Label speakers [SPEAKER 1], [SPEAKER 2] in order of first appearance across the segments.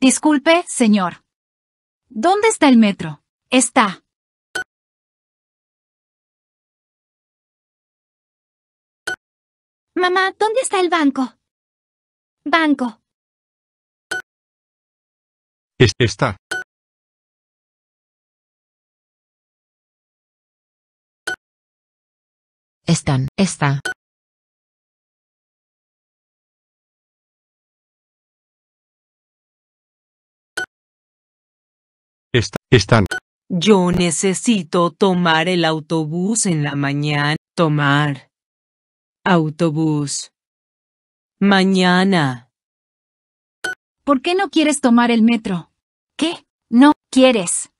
[SPEAKER 1] Disculpe, señor. ¿Dónde está el metro? Está. Mamá, ¿dónde está el banco? Banco. está. Están, está. están. Yo necesito tomar el autobús en la mañana. Tomar. Autobús. Mañana. ¿Por qué no quieres tomar el metro? ¿Qué? No quieres.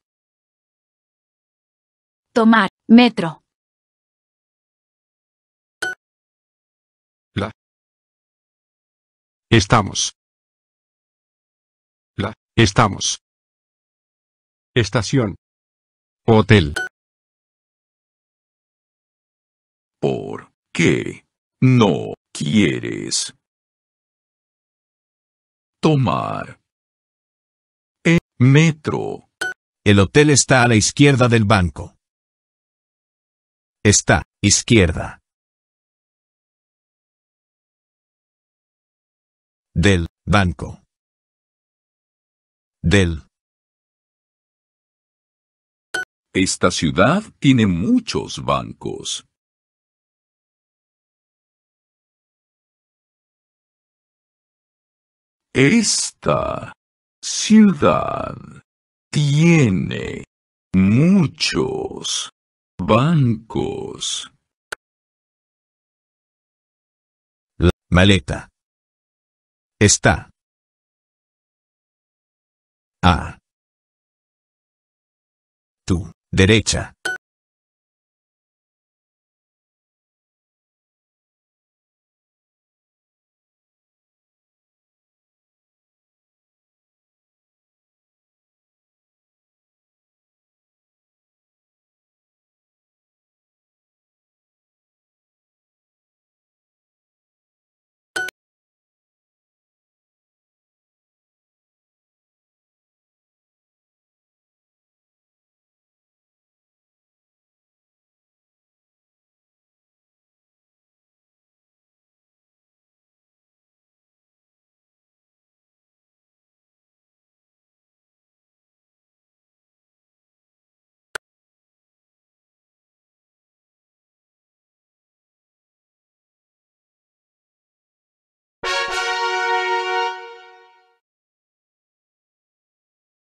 [SPEAKER 1] Tomar. Metro. La. Estamos. La. Estamos. Estación. Hotel. ¿Por qué no quieres tomar el metro? El hotel está a la izquierda del banco. Está, izquierda. Del, banco. Del, Esta ciudad tiene muchos bancos. Esta ciudad tiene muchos bancos. La maleta está a ah. tú. Derecha.